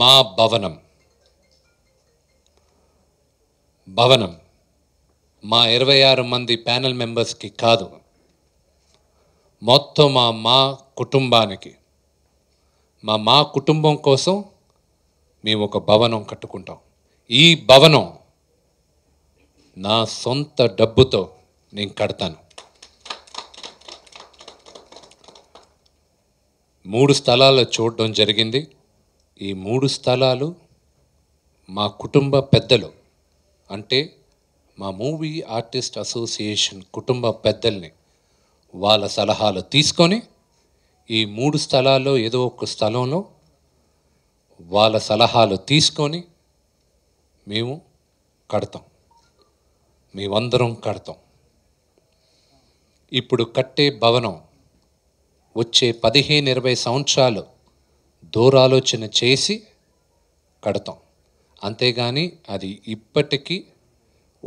మా భవనం భవనం మా ఇరవై ఆరు మంది ప్యానెల్ మెంబర్స్కి కాదు మొత్తం మా మా కుటుంబానికి మా మా కుటుంబం కోసం మేము ఒక భవనం కట్టుకుంటాం ఈ భవనం నా సొంత డబ్బుతో నేను కడతాను మూడు స్థలాల్లో చూడడం జరిగింది ఈ మూడు స్థలాలు మా కుటుంబ పెద్దలు అంటే మా మూవీ ఆర్టిస్ట్ అసోసియేషన్ కుటుంబ పెద్దల్ని వాళ్ళ సలహాలు తీసుకొని ఈ మూడు స్థలాల్లో ఏదో ఒక స్థలంలో వాళ్ళ సలహాలు తీసుకొని మేము కడతాం మేమందరం కడతాం ఇప్పుడు కట్టే భవనం వచ్చే పదిహేను ఇరవై సంవత్సరాలు దూరాలోచన చేసి కడతాం అంతేగాని అది ఇప్పటికీ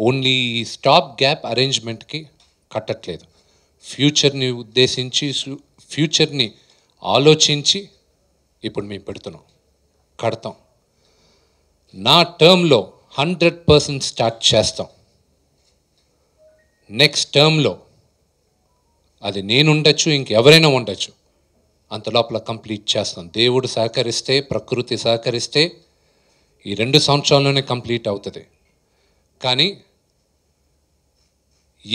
ఓన్లీ ఈ స్టాప్ గ్యాప్ అరేంజ్మెంట్కి కట్టట్లేదు ఫ్యూచర్ని ఉద్దేశించి ఫ్యూచర్ని ఆలోచించి ఇప్పుడు మేము పెడుతున్నాం కడతాం నా టర్మ్లో హండ్రెడ్ పర్సెంట్ స్టార్ట్ చేస్తాం నెక్స్ట్ టర్మ్లో అది నేనుండొచ్చు ఇంకెవరైనా ఉండొచ్చు అంత లోపల కంప్లీట్ చేస్తాం దేవుడు సహకరిస్తే ప్రకృతి సహకరిస్తే ఈ రెండు సంవత్సరాల్లోనే కంప్లీట్ అవుతుంది కానీ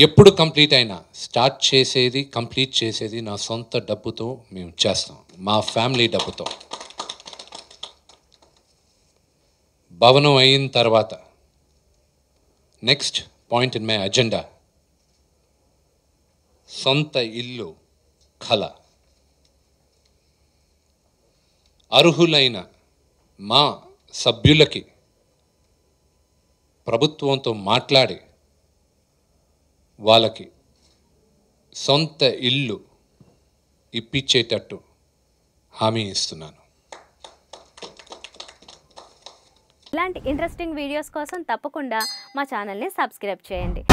ఎప్పుడు కంప్లీట్ అయినా స్టార్ట్ చేసేది కంప్లీట్ చేసేది నా సొంత డబ్బుతో మేము చేస్తాం మా ఫ్యామిలీ డబ్బుతో భవనం అయిన తర్వాత next point in my agenda సొంత ఇల్లు కళ అర్హులైన మా సభ్యులకి ప్రభుత్వంతో మాట్లాడి వాళ్ళకి సొంత ఇల్లు ఇప్పించేటట్టు హామీ ఇస్తున్నాను ఇలాంటి ఇంట్రెస్టింగ్ వీడియోస్ కోసం తప్పకుండా మా ఛానల్ని సబ్స్క్రైబ్ చేయండి